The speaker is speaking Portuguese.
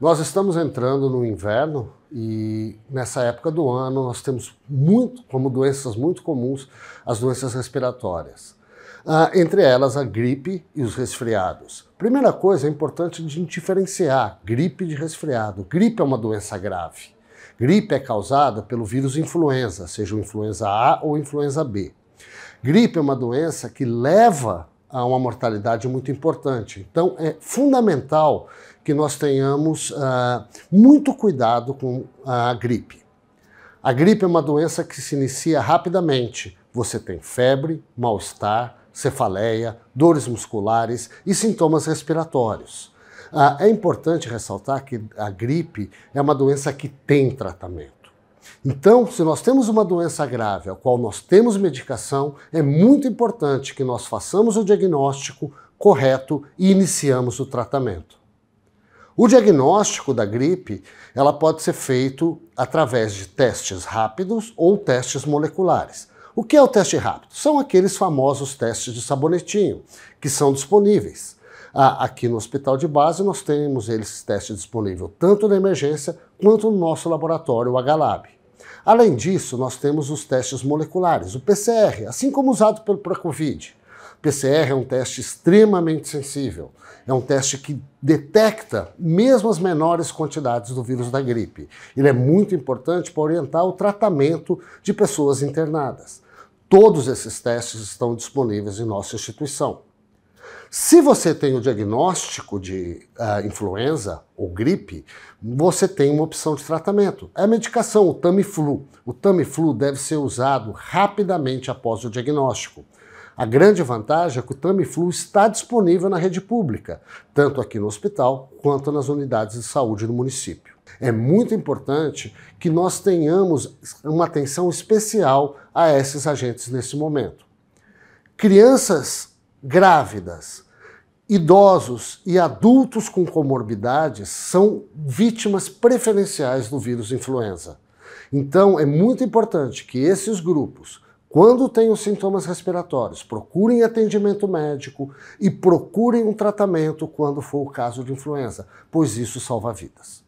Nós estamos entrando no inverno e nessa época do ano nós temos muito, como doenças muito comuns, as doenças respiratórias. Ah, entre elas a gripe e os resfriados. Primeira coisa, é importante gente diferenciar gripe de resfriado. Gripe é uma doença grave. Gripe é causada pelo vírus influenza, seja o influenza A ou influenza B. Gripe é uma doença que leva a uma mortalidade muito importante. Então, é fundamental que nós tenhamos uh, muito cuidado com a gripe. A gripe é uma doença que se inicia rapidamente. Você tem febre, mal-estar, cefaleia, dores musculares e sintomas respiratórios. Uh, é importante ressaltar que a gripe é uma doença que tem tratamento. Então, se nós temos uma doença grave, a qual nós temos medicação, é muito importante que nós façamos o diagnóstico correto e iniciamos o tratamento. O diagnóstico da gripe, ela pode ser feito através de testes rápidos ou testes moleculares. O que é o teste rápido? São aqueles famosos testes de sabonetinho que são disponíveis. Ah, aqui no hospital de base nós temos esse teste disponível tanto na emergência quanto no nosso laboratório, o HLAB. Além disso, nós temos os testes moleculares, o PCR, assim como usado para a Covid. PCR é um teste extremamente sensível. É um teste que detecta mesmo as menores quantidades do vírus da gripe. Ele é muito importante para orientar o tratamento de pessoas internadas. Todos esses testes estão disponíveis em nossa instituição. Se você tem o diagnóstico de uh, influenza ou gripe, você tem uma opção de tratamento. É a medicação, o Tamiflu. O Tamiflu deve ser usado rapidamente após o diagnóstico. A grande vantagem é que o Tamiflu está disponível na rede pública, tanto aqui no hospital quanto nas unidades de saúde do município. É muito importante que nós tenhamos uma atenção especial a esses agentes nesse momento. Crianças grávidas, idosos e adultos com comorbidades são vítimas preferenciais do vírus influenza. Então, é muito importante que esses grupos, quando tenham sintomas respiratórios, procurem atendimento médico e procurem um tratamento quando for o caso de influenza, pois isso salva vidas.